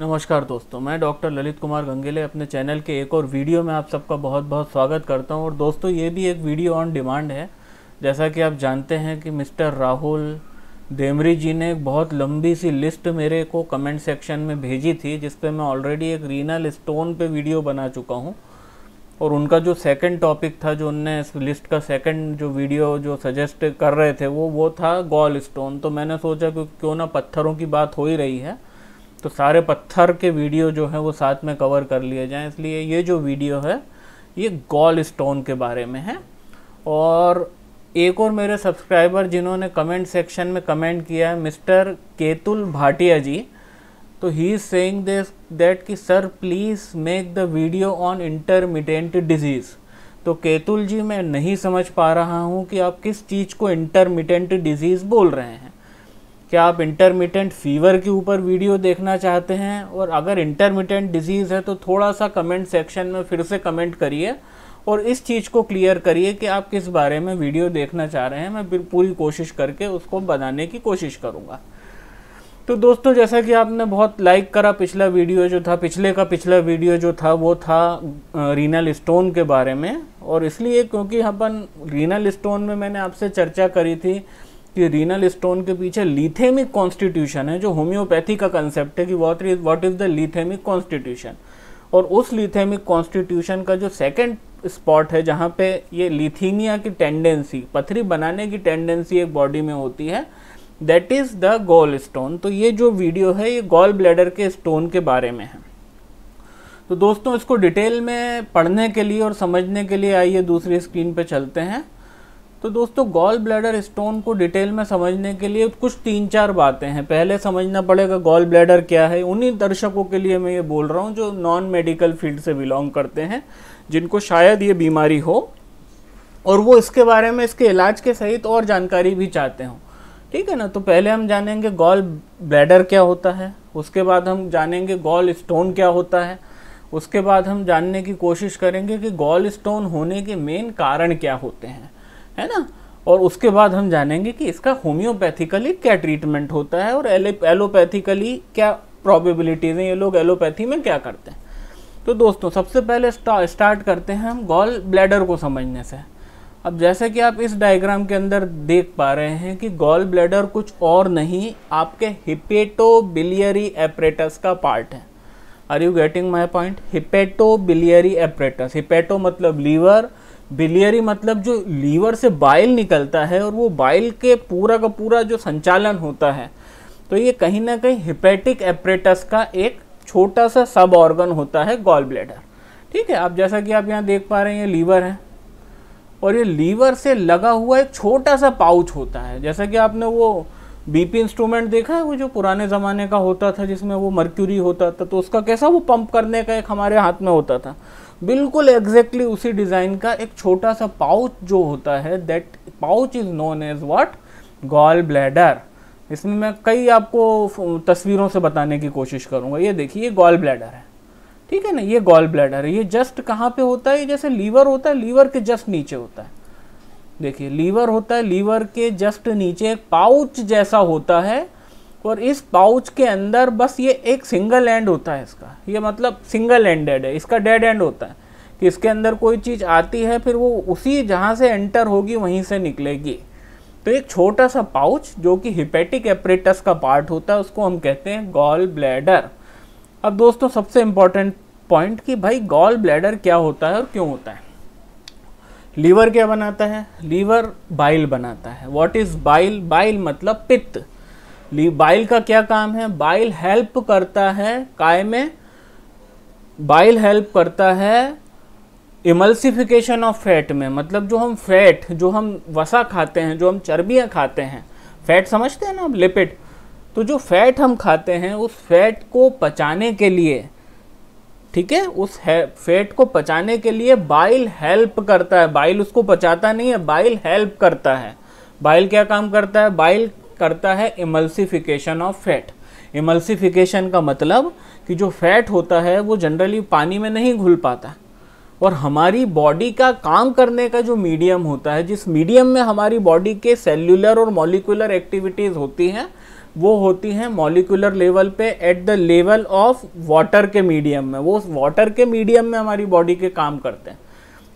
नमस्कार दोस्तों मैं डॉक्टर ललित कुमार गंगेले अपने चैनल के एक और वीडियो में आप सबका बहुत बहुत स्वागत करता हूं और दोस्तों ये भी एक वीडियो ऑन डिमांड है जैसा कि आप जानते हैं कि मिस्टर राहुल देमरी जी ने एक बहुत लंबी सी लिस्ट मेरे को कमेंट सेक्शन में भेजी थी जिस पर मैं ऑलरेडी एक रीनल स्टोन पर वीडियो बना चुका हूँ और उनका जो सेकेंड टॉपिक था जो उनने इस लिस्ट का सेकेंड जो वीडियो जो सजेस्ट कर रहे थे वो वो था गॉल स्टोन तो मैंने सोचा कि क्यों ना पत्थरों की बात हो ही रही है तो सारे पत्थर के वीडियो जो हैं वो साथ में कवर कर लिए जाएं इसलिए ये जो वीडियो है ये गॉल स्टोन के बारे में है और एक और मेरे सब्सक्राइबर जिन्होंने कमेंट सेक्शन में कमेंट किया है मिस्टर केतुल भाटिया जी तो he is saying this that कि sir please make the video on intermediate disease तो केतुल जी मैं नहीं समझ पा रहा हूँ कि आप किस चीज़ को इंटरमीडियंट डिजीज़ बोल रहे हैं क्या आप इंटरमीडियंट फीवर के ऊपर वीडियो देखना चाहते हैं और अगर इंटरमीडियंट डिजीज़ है तो थोड़ा सा कमेंट सेक्शन में फिर से कमेंट करिए और इस चीज़ को क्लियर करिए कि आप किस बारे में वीडियो देखना चाह रहे हैं मैं पूरी कोशिश करके उसको बनाने की कोशिश करूँगा तो दोस्तों जैसा कि आपने बहुत लाइक करा पिछला वीडियो जो था पिछले का पिछला वीडियो जो था वो था रीनल स्टोन के बारे में और इसलिए क्योंकि अपन रीनल स्टोन में मैंने आपसे चर्चा करी थी कि रीनल स्टोन के पीछे लिथेमिक कॉन्स्टिट्यूशन है जो होम्योपैथी का कंसेप्ट है कि what is what is the lithemic constitution और उस लिथेमिक कॉन्स्टिट्यूशन का जो सेकेंड स्पॉट है जहाँ पे ये लिथीमिया की टेंडेंसी पथरी बनाने की टेंडेंसी एक बॉडी में होती है that is the gall stone तो ये जो वीडियो है ये गोल ब्लैडर के स्टोन के बारे में है तो दोस्तों इसको डिटेल में पढ़ने के लिए और समझने के लिए आइए दूसरी स्क्रीन पे चलते हैं तो दोस्तों गॉल ब्लैडर स्टोन को डिटेल में समझने के लिए कुछ तीन चार बातें हैं पहले समझना पड़ेगा गॉल ब्लैडर क्या है उन्हीं दर्शकों के लिए मैं ये बोल रहा हूँ जो नॉन मेडिकल फील्ड से बिलोंग करते हैं जिनको शायद ये बीमारी हो और वो इसके बारे में इसके इलाज के सहित और जानकारी भी चाहते हों ठीक है ना तो पहले हम जानेंगे गॉल ब्लैडर क्या होता है उसके बाद हम जानेंगे गॉल स्टोन क्या होता है उसके बाद हम जानने की कोशिश करेंगे कि गॉल स्टोन होने के मेन कारण क्या होते हैं है ना और उसके बाद हम जानेंगे कि इसका होम्योपैथिकली क्या ट्रीटमेंट होता है और एलोपैथिकली क्या प्रॉबिबिलिटीज हैं ये लोग एलोपैथी में क्या करते हैं तो दोस्तों सबसे पहले स्टार्ट करते हैं हम गॉल ब्लैडर को समझने से अब जैसे कि आप इस डायग्राम के अंदर देख पा रहे हैं कि गॉल ब्लैडर कुछ और नहीं आपके हिपेटोबिलियरी एपरेटस का पार्ट है are you getting my point hepatobiliary apparatus hepato मतलब लीवर बिलियरी मतलब जो लीवर से बाइल निकलता है और वो बाइल के पूरा का पूरा जो संचालन होता है तो ये कहीं ना कहीं हिपेटिक एपरेटस का एक छोटा सा सब ऑर्गन होता है गॉल ब्लेडर ठीक है आप जैसा कि आप यहाँ देख पा रहे हैं ये लीवर है और ये लीवर से लगा हुआ एक छोटा सा पाउच होता है जैसा कि आपने वो बीपी इंस्ट्रूमेंट देखा है वो जो पुराने ज़माने का होता था जिसमें वो मर्क्यूरी होता था तो उसका कैसा वो पंप करने का एक हमारे हाथ में होता था बिल्कुल एग्जैक्टली exactly उसी डिज़ाइन का एक छोटा सा पाउच जो होता है that pouch is known as what gall bladder इसमें मैं कई आपको तस्वीरों से बताने की कोशिश करूंगा ये देखिए ये गॉल ब्लैडर है ठीक है ना ये गॉल ब्लैडर है ये जस्ट कहाँ पे होता है ये जैसे लीवर होता है लीवर के जस्ट नीचे होता है देखिए लीवर होता है लीवर के जस्ट नीचे एक पाउच जैसा होता है और इस पाउच के अंदर बस ये एक सिंगल एंड होता है इसका ये मतलब सिंगल एंडेड है इसका डेड एंड होता है कि इसके अंदर कोई चीज़ आती है फिर वो उसी जहाँ से एंटर होगी वहीं से निकलेगी तो एक छोटा सा पाउच जो कि हिपेटिक एपरेटस का पार्ट होता है उसको हम कहते हैं गॉल ब्लैडर अब दोस्तों सबसे इम्पॉर्टेंट पॉइंट कि भाई गॉल ब्लैडर क्या होता है और क्यों होता है लीवर क्या बनाता है लीवर बाइल बनाता है वॉट इज़ बाइल बाइल मतलब पित्त बाइल का क्या काम है बाइल हेल्प करता है काय में बाइल हेल्प करता है इमल्सिफिकेशन ऑफ फैट में मतलब जो हम फैट जो हम वसा खाते हैं जो हम चर्बियाँ खाते हैं फैट समझते हैं ना आप लिपिड तो जो फैट हम खाते हैं उस फैट को पचाने के लिए ठीक है उस फैट को पचाने के लिए बाइल हेल्प करता है बाइल उसको पचाता नहीं है बाइल हेल्प करता है बाइल क्या काम करता है बाइल करता है इमल्सिफिकेशन ऑफ फैट इमल्सिफिकेशन का मतलब कि जो फैट होता है वो जनरली पानी में नहीं घुल पाता और हमारी बॉडी का काम करने का जो मीडियम होता है जिस मीडियम में हमारी बॉडी के सेल्युलर और मॉलिकुलर एक्टिविटीज़ होती हैं वो होती हैं मॉलिकुलर लेवल पे at the level of water के मीडियम में वो वाटर के मीडियम में हमारी बॉडी के काम करते हैं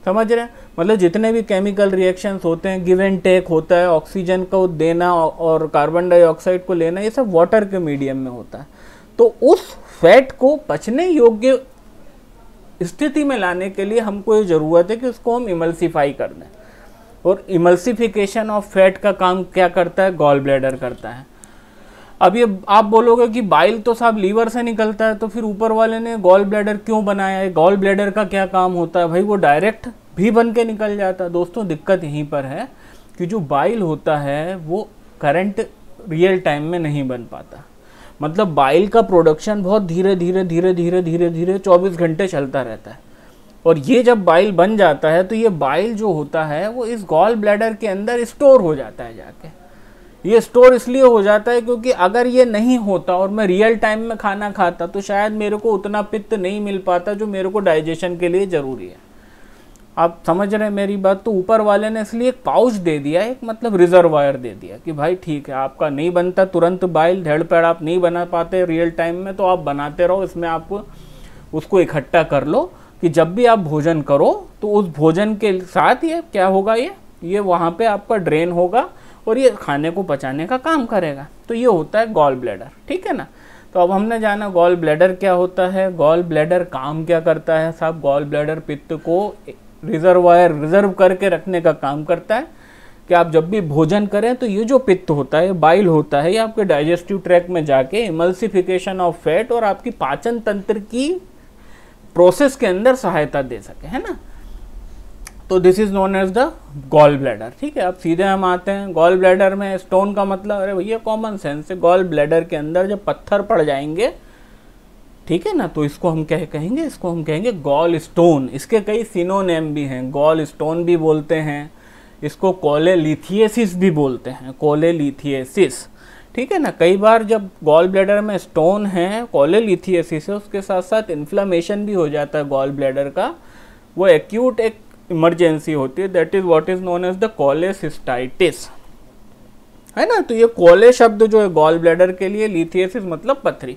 समझ रहे हैं मतलब जितने भी केमिकल रिएक्शंस होते हैं गिव एंड टेक होता है ऑक्सीजन को देना और कार्बन डाइऑक्साइड को लेना ये सब वाटर के मीडियम में होता है तो उस फैट को पचने योग्य स्थिति में लाने के लिए हमको ये ज़रूरत है कि उसको हम इमल्सीफाई कर दें और इमल्सिफिकेशन ऑफ फैट का काम क्या करता है गॉल ब्लैडर करता है अब ये आप बोलोगे कि बाइल तो साहब लीवर से निकलता है तो फिर ऊपर वाले ने गॉल ब्लैडर क्यों बनाया है गॉल ब्लैडर का क्या काम होता है भाई वो डायरेक्ट भी बन के निकल जाता है दोस्तों दिक्कत यहीं पर है कि जो बाइल होता है वो करंट रियल टाइम में नहीं बन पाता मतलब बाइल का प्रोडक्शन बहुत धीरे धीरे धीरे धीरे धीरे धीरे चौबीस घंटे चलता रहता है और ये जब बाइल बन जाता है तो ये बाइल जो होता है वो इस गॉल ब्लैडर के अंदर स्टोर हो जाता है जाके ये स्टोर इसलिए हो जाता है क्योंकि अगर ये नहीं होता और मैं रियल टाइम में खाना खाता तो शायद मेरे को उतना पित्त नहीं मिल पाता जो मेरे को डाइजेशन के लिए ज़रूरी है आप समझ रहे हैं मेरी बात तो ऊपर वाले ने इसलिए एक पाउच दे दिया एक मतलब रिजर्वायर दे दिया कि भाई ठीक है आपका नहीं बनता तुरंत बाइल धड़ पेड़ आप नहीं बना पाते रियल टाइम में तो आप बनाते रहो इसमें आप उसको इकट्ठा कर लो कि जब भी आप भोजन करो तो उस भोजन के साथ ये क्या होगा ये ये वहाँ पे आपका ड्रेन होगा और ये खाने को पचाने का काम करेगा तो ये होता है गॉल ब्लैडर ठीक है ना तो अब हमने जाना गॉल ब्लैडर क्या होता है गॉल ब्लैडर काम क्या करता है साहब गॉल ब्लैडर पित्त को रिजर्वायर रिजर्व करके रखने का काम करता है कि आप जब भी भोजन करें तो ये जो पित्त होता है बाइल होता है ये आपके डाइजेस्टिव ट्रैक में जाके इमल्सिफिकेशन ऑफ फैट और आपकी पाचन तंत्र की प्रोसेस के अंदर सहायता दे सके है ना तो this is known as the gall bladder ठीक है अब सीधे हम आते हैं गॉल ब्लैडर में स्टोन का मतलब अरे भैया कॉमन सेंस है गॉल ब्लैडर के अंदर जब पत्थर पड़ जाएंगे ठीक है ना तो इसको हम क्या कहेंगे इसको हम कहेंगे गॉल स्टोन इसके कई सिनोनेम भी हैं गॉल स्टोन भी बोलते हैं इसको कोले लिथियसिस भी बोलते हैं कोले लिथियसिस ठीक है ना कई बार जब गॉल ब्लैडर में स्टोन है कोले लिथियसिस है उसके साथ साथ इन्फ्लामेशन भी हो जाता है गॉल ब्लैडर का वो एक्यूट एक इमरजेंसी होती है that is what is known as the cholecystitis है ना तो ये कोले शब्द जो है गॉल ब्लैडर के लिए लिथियसिस मतलब पथरी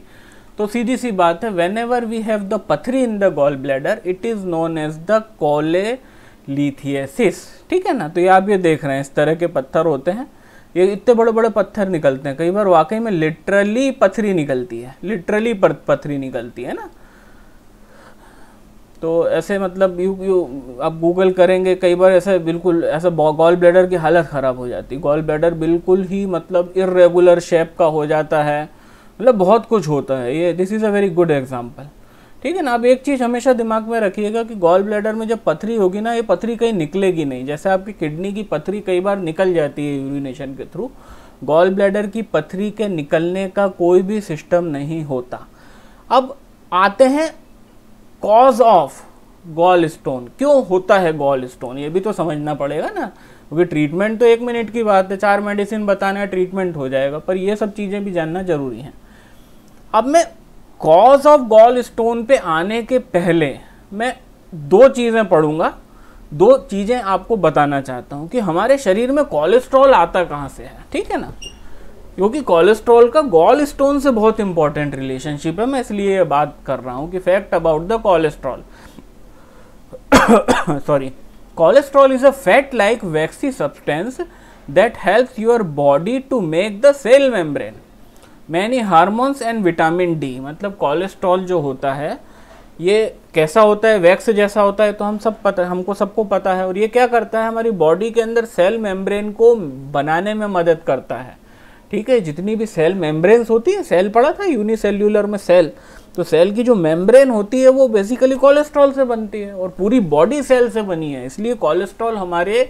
तो सीधी सी बात है whenever we have the pathri in the gall bladder it is known as the cholelithiasis ठीक है ना तो ये आप ये देख रहे हैं इस तरह के पत्थर होते हैं ये इतने बड़े बड़े पत्थर निकलते हैं कई बार वाकई में लिटरली पथरी निकलती है लिटरली पथरी निकलती है ना तो ऐसे मतलब यू यू आप गूगल करेंगे कई बार ऐसे बिल्कुल ऐसा गॉल ब्लेडर की हालत ख़राब हो जाती है गॉल ब्लेडर बिल्कुल ही मतलब इरेगुलर शेप का हो जाता है मतलब बहुत कुछ होता है ये this is a very good example ठीक है ना अब एक चीज़ हमेशा दिमाग में रखिएगा कि गॉल ब्लैडर में जब पथरी होगी ना ये पथरी कहीं निकलेगी नहीं जैसे आपकी किडनी की पथरी कई बार निकल जाती है यूरिनेशन के थ्रू गॉल ब्लैडर की पथरी के निकलने का कोई भी सिस्टम नहीं होता अब आते हैं कॉज ऑफ गॉल स्टोन क्यों होता है गॉल स्टोन ये भी तो समझना पड़ेगा ना क्योंकि ट्रीटमेंट तो एक मिनट की बात है चार मेडिसिन बताना ट्रीटमेंट हो जाएगा पर ये सब चीज़ें भी जानना जरूरी हैं अब मैं कॉज ऑफ गॉल स्टोन पे आने के पहले मैं दो चीज़ें पढ़ूंगा दो चीज़ें आपको बताना चाहता हूँ कि हमारे शरीर में कोलेस्ट्रॉल आता कहाँ से है ठीक है ना क्योंकि कोलेस्ट्रॉल का गॉल स्टोन से बहुत इंपॉर्टेंट रिलेशनशिप है मैं इसलिए ये बात कर रहा हूँ कि fact about the cholesterol sorry cholesterol is a fat like waxy substance that helps your body to make the cell membrane many hormones and vitamin D मतलब कोलेस्ट्रॉल जो होता है ये कैसा होता है वैक्स जैसा होता है तो हम सब पता हमको सबको पता है और ये क्या करता है हमारी बॉडी के अंदर सेल मेम्ब्रेन को बनाने में मदद करता है ठीक है जितनी भी सेल मेम्ब्रेन्स होती है सेल पड़ा था यूनिसेल्यूलर में सेल तो सेल की जो मेम्ब्रेन होती है वो बेसिकली कोलेस्ट्रॉल से बनती है और पूरी बॉडी सेल से बनी है इसलिए कोलेस्ट्रॉल हमारे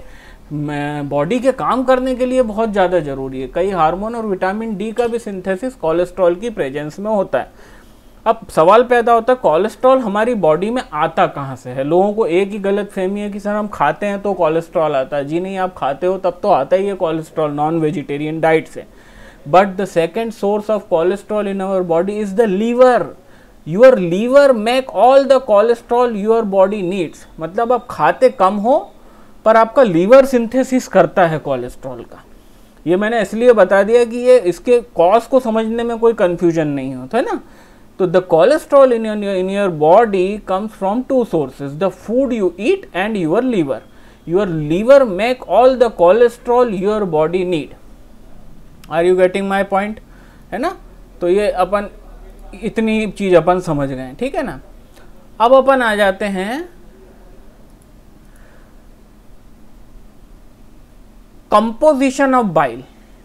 बॉडी अं, के काम करने के लिए बहुत ज़्यादा ज़रूरी है कई हार्मोन और विटामिन डी का भी सिंथेसिस कोलेस्ट्रॉल की प्रेजेंस में होता है अब सवाल पैदा होता है कोलेस्ट्रॉल हमारी बॉडी में आता कहाँ से है लोगों को एक ही गलत फहमी है कि सर हम खाते हैं तो कोलेस्ट्रॉल आता है जी नहीं आप खाते हो तब तो आता ही है कोलेस्ट्रॉल नॉन वेजिटेरियन डाइट से but the second source of cholesterol in our body is the liver your liver make all the cholesterol your body needs मतलब आप खाते कम हो पर आपका लीवर सिंथेसिस करता है कोलेस्ट्रॉल का ये मैंने इसलिए बता दिया कि ये इसके कॉज को समझने में कोई कन्फ्यूजन नहीं होता तो है ना तो the cholesterol in in your body comes from two sources the food you eat and your liver your liver make all the cholesterol your body need are you getting my point है ना तो ये अपन इतनी चीज़ अपन समझ गए ठीक है ना अब अपन आ जाते हैं कंपोजिशन ऑफ बाइल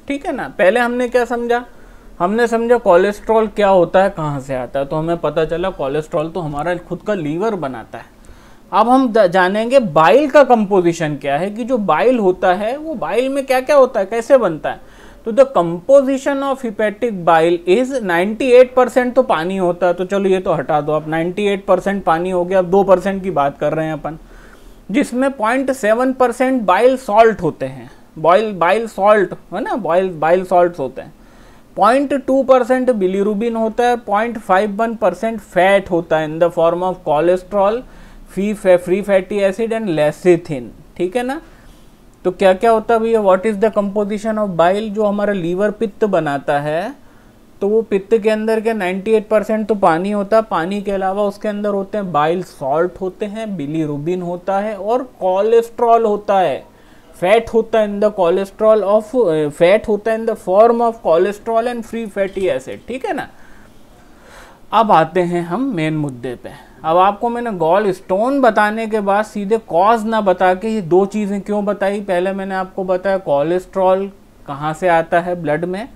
ठीक है ना पहले हमने क्या समझा हमने समझा कोलेस्ट्रॉल क्या होता है कहाँ से आता है तो हमें पता चला कोलेस्ट्रॉल तो हमारा खुद का लीवर बनाता है अब हम जानेंगे बाइल का कंपोजिशन क्या है कि जो बाइल होता है वो बाइल में क्या क्या होता है कैसे बनता है तो the composition of hepatic bile is 98 percent तो पानी होता है तो चलो ये तो हटा दो आप 98 परसेंट पानी हो गया अब दो परसेंट की बात कर रहे हैं अपन जिसमें point seven percent bile salt होते हैं बॉइल बाइल सॉल्ट है ना बॉइल बाइल सॉल्ट होते हैं पॉइंट टू परसेंट बिलीरूबिन होता है point five one percent fat होता है in the form of cholesterol फी free fatty acid and lecithin ठीक है ना तो क्या क्या होता है भैया what is the composition of bile जो हमारा लीवर पित्त बनाता है तो वो पित्त के अंदर के 98 परसेंट तो पानी होता है पानी के अलावा उसके अंदर होते हैं बाइल सॉल्ट होते हैं रूबिन होता है और कोलेस्ट्रॉल होता है फैट होता है in the cholesterol of fat होता है in the form of cholesterol and free fatty acid ठीक है ना अब आते हैं हम मेन मुद्दे पे अब आपको मैंने गॉल स्टोन बताने के बाद सीधे कॉज ना बता के ये दो चीज़ें क्यों बताई पहले मैंने आपको बताया कोलेस्ट्रॉल कहाँ से आता है ब्लड में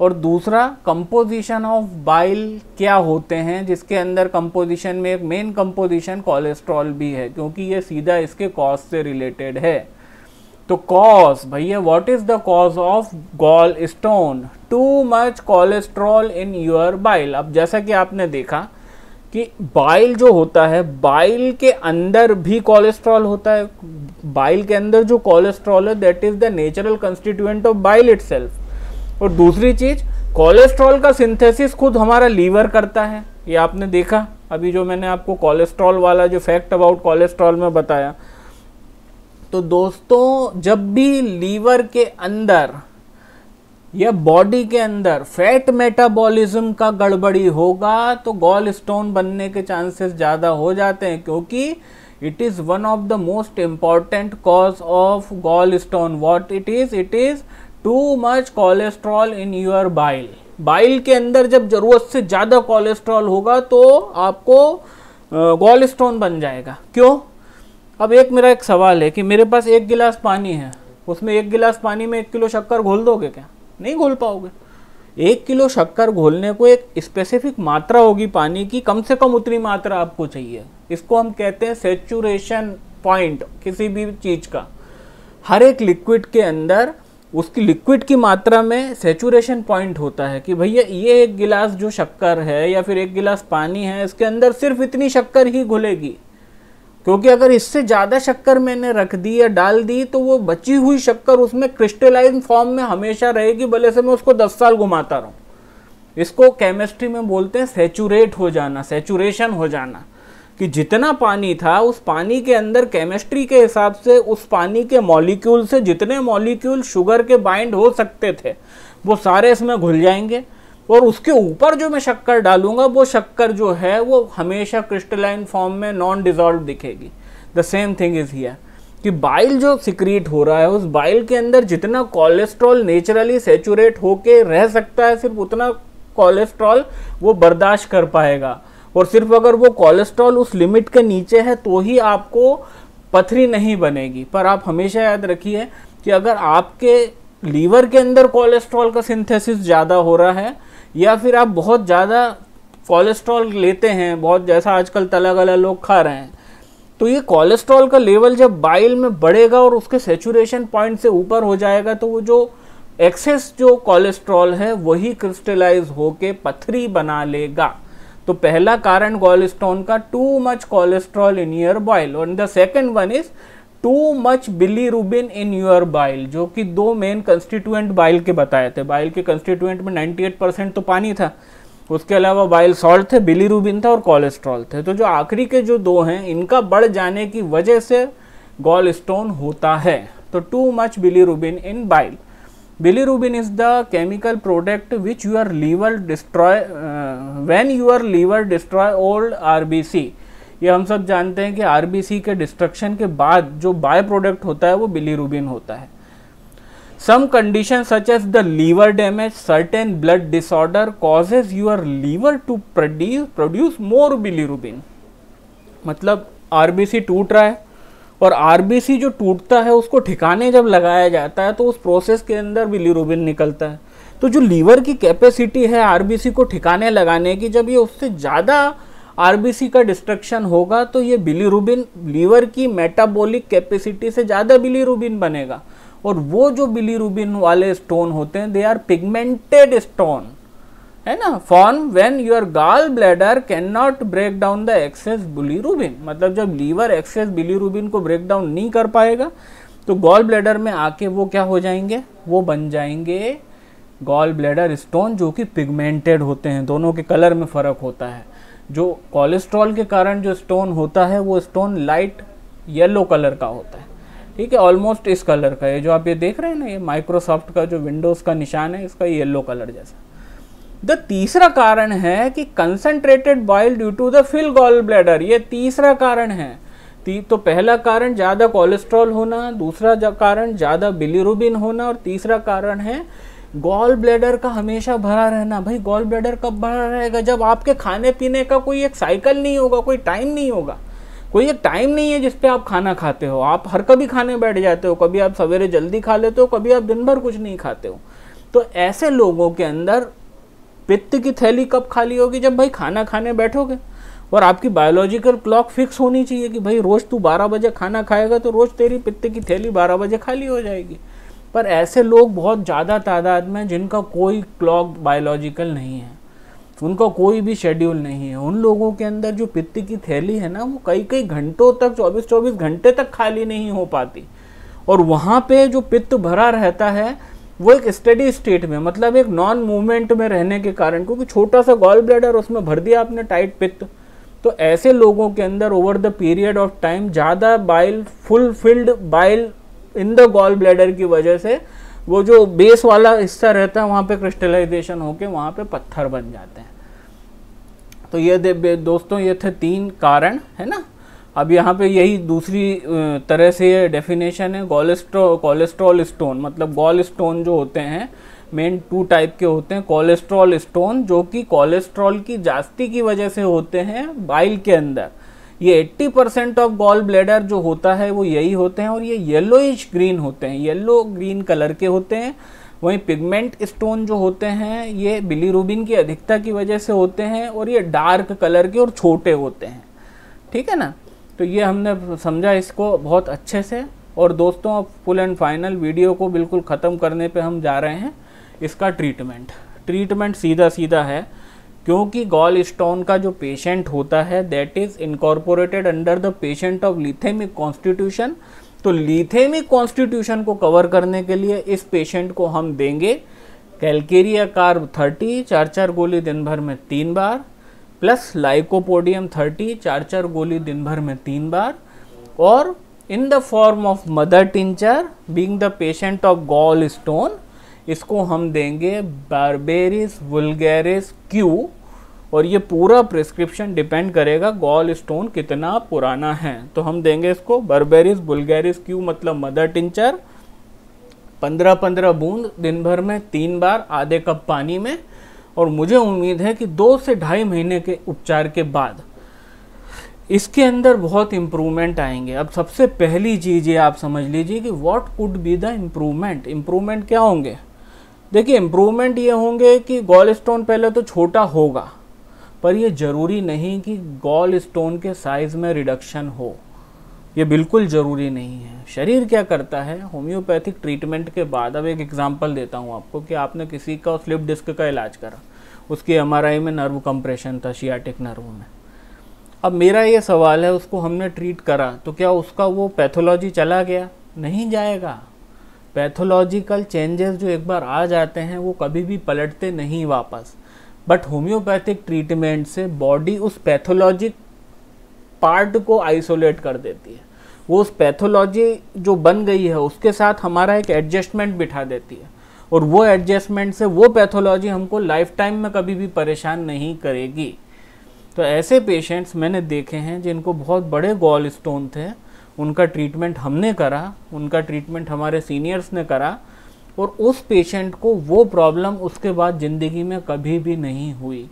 और दूसरा कंपोजिशन ऑफ बाइल क्या होते हैं जिसके अंदर कंपोजिशन में एक मेन कंपोजिशन कोलेस्ट्रॉल भी है क्योंकि ये सीधा इसके कॉज से रिलेटेड है तो कॉज भैया what is the cause of gall stone too much cholesterol in your bile अब जैसा कि आपने देखा कि बाइल जो होता है बाइल के अंदर भी कोलेस्ट्रॉल होता है बाइल के अंदर जो कोलेस्ट्रॉल है that is the natural constituent of bile it और दूसरी चीज कोलेस्ट्रॉल का सिंथेसिस खुद हमारा लीवर करता है ये आपने देखा अभी जो मैंने आपको कोलेस्ट्रॉल वाला जो फैक्ट अबाउट कोलेस्ट्रॉल में बताया तो दोस्तों जब भी लीवर के अंदर या बॉडी के अंदर फैट मेटाबॉलिज्म का गड़बड़ी होगा तो गॉल स्टोन बनने के चांसेस ज़्यादा हो जाते हैं क्योंकि it is one of the most important cause of gall stone what it is it is too much cholesterol in your bile bile के अंदर जब ज़रूरत से ज़्यादा कोलेस्ट्रॉल होगा तो आपको गॉल स्टोन बन जाएगा क्यों अब एक मेरा एक सवाल है कि मेरे पास एक गिलास पानी है उसमें एक गिलास पानी में एक किलो शक्कर घोल दोगे क्या नहीं घोल पाओगे एक किलो शक्कर घोलने को एक स्पेसिफिक मात्रा होगी पानी की कम से कम उतनी मात्रा आपको चाहिए इसको हम कहते हैं सेचुरेशन पॉइंट किसी भी चीज़ का हर एक लिक्विड के अंदर उसकी लिक्विड की मात्रा में सेचुरेशन पॉइंट होता है कि भैया ये एक गिलास जो शक्कर है या फिर एक गिलास पानी है इसके अंदर सिर्फ इतनी शक्कर ही घुलेगी क्योंकि अगर इससे ज़्यादा शक्कर मैंने रख दी या डाल दी तो वो बची हुई शक्कर उसमें क्रिस्टलाइज फॉर्म में हमेशा रहेगी भले से मैं उसको दस साल घुमाता रहूँ इसको केमिस्ट्री में बोलते हैं सेचूरेट हो जाना सेचूरेशन हो जाना कि जितना पानी था उस पानी के अंदर केमिस्ट्री के हिसाब से उस पानी के मॉलिक्यूल से जितने मॉलिक्यूल शुगर के बाइंड हो सकते थे वो सारे इसमें घुल जाएंगे और उसके ऊपर जो मैं शक्कर डालूंगा वो शक्कर जो है वो हमेशा क्रिस्टलाइन फॉर्म में नॉन डिजॉल्व दिखेगी the same thing is here कि बाइल जो सिक्रीट हो रहा है उस बाइल के अंदर जितना कोलेस्ट्रॉल नेचुरली सेचूरेट होके रह सकता है सिर्फ उतना कोलेस्ट्रॉल वो बर्दाश्त कर पाएगा और सिर्फ अगर वो कोलेस्ट्रॉल उस लिमिट के नीचे है तो ही आपको पथरी नहीं बनेगी पर आप हमेशा याद रखिए कि अगर आपके लीवर के अंदर कोलेस्ट्रॉल का सिंथेसिस ज़्यादा हो रहा है या फिर आप बहुत ज़्यादा कोलेस्ट्रॉल लेते हैं बहुत जैसा आजकल तला गला लोग खा रहे हैं तो ये कोलेस्ट्रॉल का लेवल जब बाइल में बढ़ेगा और उसके सेचुरेशन पॉइंट से ऊपर हो जाएगा तो वो जो एक्सेस जो कोलेस्ट्रॉल है वही क्रिस्टलाइज होके पथरी बना लेगा तो पहला कारण गॉल का too much cholesterol in your bile और the second one is too much bilirubin in your bile जो कि दो मेन कंस्टिट्यूएंट बाइल के बताए थे बाइल के कंस्टिट्यूएंट में 98 परसेंट तो पानी था उसके अलावा बाइल सॉल्ट थे बिली रूबिन था और कोलेस्ट्रॉल थे तो जो आखिरी के जो दो हैं इनका बढ़ जाने की वजह से गॉल स्टोन होता है तो too much bilirubin in bile bilirubin is the chemical product which which liver destroy destroy your liver destroy old R B C ये हम सब जानते हैं कि आरबीसी के डिस्ट्रक्शन के बाद जो बाय प्रोडक्ट होता है वो बिलीरूबिन होता है some condition such as the liver damage certain blood disorder causes your liver to produce produce more bilirubin मतलब आरबीसी टूट रहा है और आरबीसी जो टूटता है उसको ठिकाने जब लगाया जाता है तो उस प्रोसेस के अंदर बिलीरूबिन निकलता है तो जो लीवर की कैपेसिटी है आरबीसी को ठिकाने लगाने की जब ये उससे ज़्यादा आरबीसी का डिस्ट्रक्शन होगा तो ये बिलीरुबिन लीवर की मेटाबॉलिक कैपेसिटी से ज़्यादा बिलीरुबिन बनेगा और वो जो बिलीरुबिन वाले स्टोन होते हैं दे आर पिगमेंटेड स्टोन है ना form when your gall bladder can not break down the excess bilirubin मतलब जब लीवर एक्सेस बिलीरुबिन को ब्रेक डाउन नहीं कर पाएगा तो गॉल ब्लैडर में आके वो क्या हो जाएंगे वो बन जाएंगे गॉल ब्लैडर स्टोन जो कि पिगमेंटेड होते हैं दोनों के कलर में फ़र्क होता है जो कोलेस्ट्रॉल के कारण जो स्टोन होता है वो स्टोन लाइट येलो कलर का होता है ठीक है ऑलमोस्ट इस कलर का ये जो आप ये देख रहे हैं ना ये माइक्रोसॉफ्ट का जो विंडोज़ का निशान है इसका येलो कलर जैसा द तीसरा कारण है कि concentrated bile due to the fill gall bladder ये तीसरा कारण है ती, तो पहला कारण ज़्यादा कोलेस्ट्रॉल होना दूसरा कारण ज़्यादा बिलीरुबिन होना और तीसरा कारण है गॉल ब्लेडर का हमेशा भरा रहना भाई गॉल ब्लेडर कब भरा रहेगा जब आपके खाने पीने का कोई एक साइकिल नहीं होगा कोई टाइम नहीं होगा कोई एक टाइम नहीं है जिसपे आप खाना खाते हो आप हर कभी खाने बैठ जाते हो कभी आप सवेरे जल्दी खा लेते हो कभी आप दिन भर कुछ नहीं खाते हो तो ऐसे लोगों के अंदर पित्त की थैली कब खाली होगी जब भाई खाना खाने बैठोगे और आपकी बायोलॉजिकल क्लॉक फिक्स होनी चाहिए कि भाई रोज़ तू 12 बजे खाना खाएगा तो रोज़ तेरी पित्त की थैली 12 बजे खाली हो जाएगी पर ऐसे लोग बहुत ज़्यादा तादाद में जिनका कोई क्लॉक बायोलॉजिकल नहीं है उनका कोई भी शेड्यूल नहीं है उन लोगों के अंदर जो पित्त की थैली है ना वो कई कई घंटों तक 24-24 घंटे तक खाली नहीं हो पाती और वहाँ पे जो पित्त भरा रहता है वो एक स्टडी स्टेट में मतलब एक नॉन मूवमेंट में रहने के कारण क्योंकि छोटा सा गॉल ब्लैडर उसमें भर दिया आपने टाइट पित्त तो ऐसे लोगों के अंदर over the period of time ज़्यादा bile fulfilled bile in the gall bladder की वजह से वो जो बेस वाला हिस्सा रहता है वहाँ पे क्रिस्टलाइजेशन होके वहाँ पे पत्थर बन जाते हैं तो ये दोस्तों ये थे तीन कारण है ना अब यहाँ पे यही दूसरी तरह से ये डेफिनेशन है कोलेस्ट्रो कोलेस्ट्रॉल स्टोन मतलब गॉल स्टोन जो होते हैं मेन टू टाइप के होते हैं कोलेस्ट्रॉल स्टोन जो कि कोलेस्ट्रॉल की जास्ती की वजह से होते हैं बाइल के अंदर ये 80 परसेंट ऑफ गॉल ब्लेडर जो होता है वो यही होते हैं और ये येलोइश ग्रीन होते हैं येलो ग्रीन कलर के होते हैं वहीं पिगमेंट स्टोन जो होते हैं ये बिलीरूबिन की अधिकता की वजह से होते हैं और ये डार्क कलर के और छोटे होते हैं ठीक है ना तो ये हमने समझा इसको बहुत अच्छे से और दोस्तों अब फुल एंड फाइनल वीडियो को बिल्कुल ख़त्म करने पे हम जा रहे हैं इसका ट्रीटमेंट ट्रीटमेंट सीधा सीधा है क्योंकि गॉल स्टोन का जो पेशेंट होता है that is incorporated under the patient of lithemic constitution तो लिथेमिक कॉन्स्टिट्यूशन को कवर करने के लिए इस पेशेंट को हम देंगे कैलकेरिया कार्ब 30 चार चार गोली दिन भर में तीन बार प्लस लाइकोपोडियम 30 चार चार गोली दिन भर में तीन बार और in the form of mother tincture being the patient of gall stone इसको हम देंगे बारबेरिस वुलगेरिस क्यू और ये पूरा प्रिस्क्रिप्शन डिपेंड करेगा गॉल स्टोन कितना पुराना है तो हम देंगे इसको बर्बेरिस बुलगेरिस क्यू मतलब मदर टिंचर पंद्रह पंद्रह बूंद दिन भर में तीन बार आधे कप पानी में और मुझे उम्मीद है कि दो से ढाई महीने के उपचार के बाद इसके अंदर बहुत इम्प्रूवमेंट आएंगे अब सबसे पहली चीज़ ये आप समझ लीजिए कि what could be the improvement improvement क्या होंगे देखिए इम्प्रूवमेंट ये होंगे कि गॉल स्टोन पहले तो छोटा होगा पर यह ज़रूरी नहीं कि गॉल स्टोन के साइज़ में रिडक्शन हो ये बिल्कुल ज़रूरी नहीं है शरीर क्या करता है होम्योपैथिक ट्रीटमेंट के बाद अब एक एग्जांपल देता हूँ आपको कि आपने किसी का स्लिप डिस्क का इलाज करा उसकी एम में नर्व कंप्रेशन था शियाटिक नर्व में अब मेरा ये सवाल है उसको हमने ट्रीट करा तो क्या उसका वो पैथोलॉजी चला गया नहीं जाएगा पैथोलॉजिकल चेंजेस जो एक बार आ जाते हैं वो कभी भी पलटते नहीं वापस बट होम्योपैथिक ट्रीटमेंट से बॉडी उस पैथोलॉजिक पार्ट को आइसोलेट कर देती है वो उस पैथोलॉजी जो बन गई है उसके साथ हमारा एक एडजस्टमेंट बिठा देती है और वो एडजस्टमेंट से वो पैथोलॉजी हमको लाइफ टाइम में कभी भी परेशान नहीं करेगी तो ऐसे पेशेंट्स मैंने देखे हैं जिनको बहुत बड़े गॉल स्टोन थे उनका ट्रीटमेंट हमने करा उनका ट्रीटमेंट हमारे सीनियर्स ने करा और उस पेशेंट को वो प्रॉब्लम उसके बाद ज़िंदगी में कभी भी नहीं हुई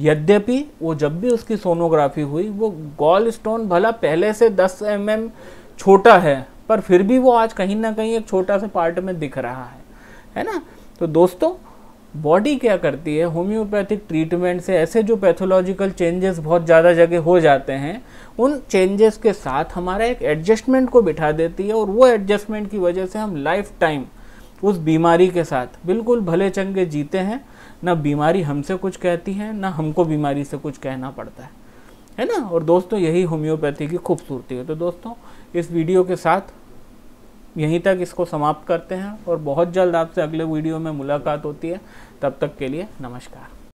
यद्यपि वो जब भी उसकी सोनोग्राफी हुई वो गॉल स्टोन भला पहले से 10 एम mm छोटा है पर फिर भी वो आज कहीं ना कहीं एक छोटा सा पार्ट में दिख रहा है है ना तो दोस्तों बॉडी क्या करती है होम्योपैथिक ट्रीटमेंट से ऐसे जो पैथोलॉजिकल चेंजेस बहुत ज़्यादा जगह हो जाते हैं उन चेंजेस के साथ हमारा एक एडजस्टमेंट को बिठा देती है और वो एडजस्टमेंट की वजह से हम लाइफ टाइम उस बीमारी के साथ बिल्कुल भले चंगे जीते हैं ना बीमारी हमसे कुछ कहती है ना हमको बीमारी से कुछ कहना पड़ता है है ना और दोस्तों यही होम्योपैथी की खूबसूरती है तो दोस्तों इस वीडियो के साथ यहीं तक इसको समाप्त करते हैं और बहुत जल्द आपसे अगले वीडियो में मुलाकात होती है तब तक के लिए नमस्कार